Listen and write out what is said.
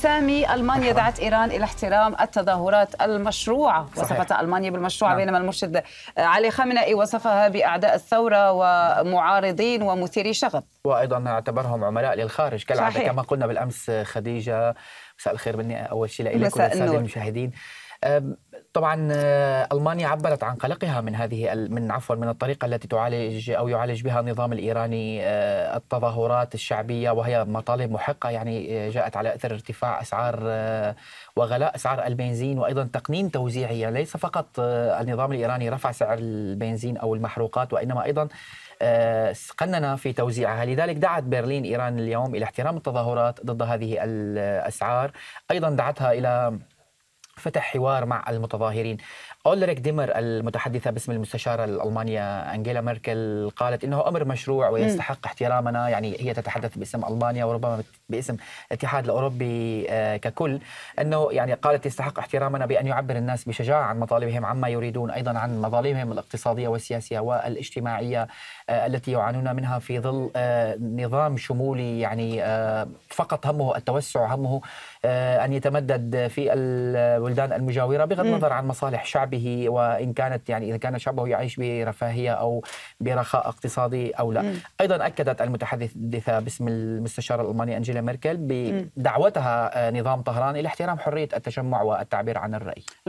سامي المانيا دعت ايران الى احترام التظاهرات المشروعه وصفت المانيا بالمشروعة نعم. بينما المرشد علي خامنئي وصفها باعداء الثوره ومعارضين ومثيري شغب وايضا اعتبرهم عملاء للخارج كالعاده صحيح. كما قلنا بالامس خديجه مساء الخير مني اول شيء لك وللساده المشاهدين طبعا آه، المانيا عبرت عن قلقها من هذه من عفوا من الطريقه التي تعالج او يعالج بها النظام الايراني آه، التظاهرات الشعبيه وهي مطالب محقه يعني آه، جاءت على اثر ارتفاع اسعار وغلاء اسعار البنزين وايضا تقنين توزيعي ليس فقط النظام الايراني رفع سعر البنزين او المحروقات وانما ايضا قنن في توزيعها لذلك دعت برلين إيران اليوم إلى احترام التظاهرات ضد هذه الأسعار أيضا دعتها إلى فتح حوار مع المتظاهرين أولريك ديمر المتحدثة باسم المستشارة الألمانية أنجيلا ميركل قالت إنه أمر مشروع ويستحق احترامنا يعني هي تتحدث باسم ألمانيا وربما باسم الاتحاد الأوروبي آه، ككل أنه يعني قالت يستحق احترامنا بأن يعبر الناس بشجاعة عن مطالبهم عما يريدون أيضا عن مظالمهم الاقتصادية والسياسية والاجتماعية آه، التي يعانون منها في ظل آه، نظام شمولي يعني فقط همه التوسع همه أن يتمدد في البلدان المجاوره بغض النظر عن مصالح شعبه وان كانت يعني اذا كان شعبه يعيش برفاهيه او برخاء اقتصادي او لا. مم. ايضا اكدت المتحدثه باسم المستشاره الالمانيه انجيلا ميركل بدعوتها آه، نظام طهران الى احترام حريه التجمع والتعبير عن الراي.